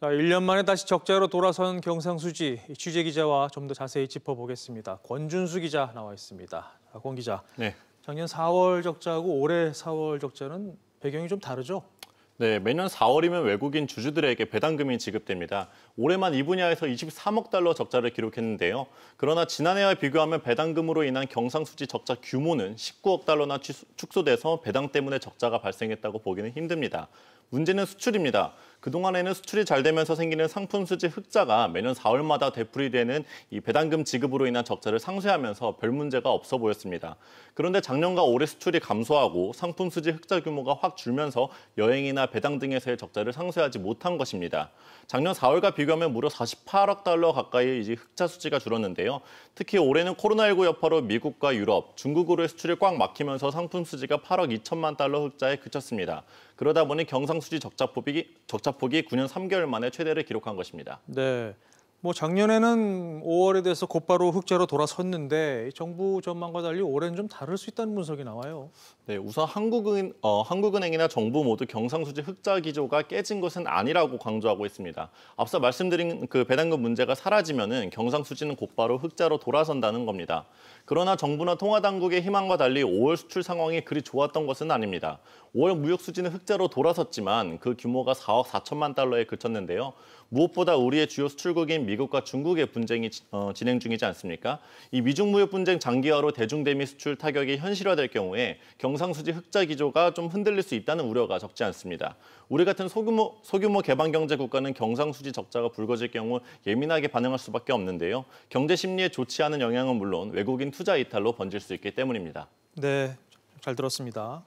자, 1년 만에 다시 적자로 돌아선 경상수지 취재 기자와 좀 더 자세히 짚어보겠습니다. 권준수 기자 나와 있습니다. 권 기자, 네. 작년 4월 적자하고 올해 4월 적자는 배경이 좀 다르죠? 네, 매년 4월이면 외국인 주주들에게 배당금이 지급됩니다. 올해만 이 분야에서 23억 달러 적자를 기록했는데요. 그러나 지난해와 비교하면 배당금으로 인한 경상수지 적자 규모는 19억 달러나 축소돼서 배당 때문에 적자가 발생했다고 보기는 힘듭니다. 문제는 수출입니다. 그동안에는 수출이 잘 되면서 생기는 상품 수지 흑자가 매년 4월마다 되풀이되는 이 배당금 지급으로 인한 적자를 상쇄하면서 별 문제가 없어 보였습니다. 그런데 작년과 올해 수출이 감소하고 상품 수지 흑자 규모가 확 줄면서 여행이나 배당 등에서의 적자를 상쇄하지 못한 것입니다. 작년 4월과 비교하면 무려 48억 달러 가까이 이제 흑자 수지가 줄었는데요. 특히 올해는 코로나19 여파로 미국과 유럽, 중국으로의 수출이 꽉 막히면서 상품 수지가 8억 2천만 달러 흑자에 그쳤습니다. 그러다 보니 경상수지 적자폭이, 적자폭이 9년 3개월 만에 최대를 기록한 것입니다. 네. 뭐 작년에는 5월에 대해서 곧바로 흑자로 돌아섰는데 정부 전망과 달리 올해는 좀 다를 수 있다는 분석이 나와요. 네, 우선 한국은 어, 한국은행이나 정부 모두 경상수지 흑자 기조가 깨진 것은 아니라고 강조하고 있습니다. 앞서 말씀드린 그 배당금 문제가 사라지면은 경상수지는 곧바로 흑자로 돌아선다는 겁니다. 그러나 정부나 통화 당국의 희망과 달리 5월 수출 상황이 그리 좋았던 것은 아닙니다. 5월 무역 수지는 흑자로 돌아섰지만 그 규모가 4억 4천만 달러에 그쳤는데요. 무엇보다 우리의 주요 수출국인 미국과 중국의 분쟁이 어, 진행 중이지 않습니까? 이 미중 무역 분쟁 장기화로 대중대미 수출 타격이 현실화될 경우에 경상수지 흑자 기조가 좀 흔들릴 수 있다는 우려가 적지 않습니다. 우리 같은 소규모, 소규모 개방경제 국가는 경상수지 적자가 불거질 경우 예민하게 반응할 수밖에 없는데요. 경제 심리에 좋지 않은 영향은 물론 외국인 투자 이탈로 번질 수 있기 때문입니다. 네, 잘 들었습니다.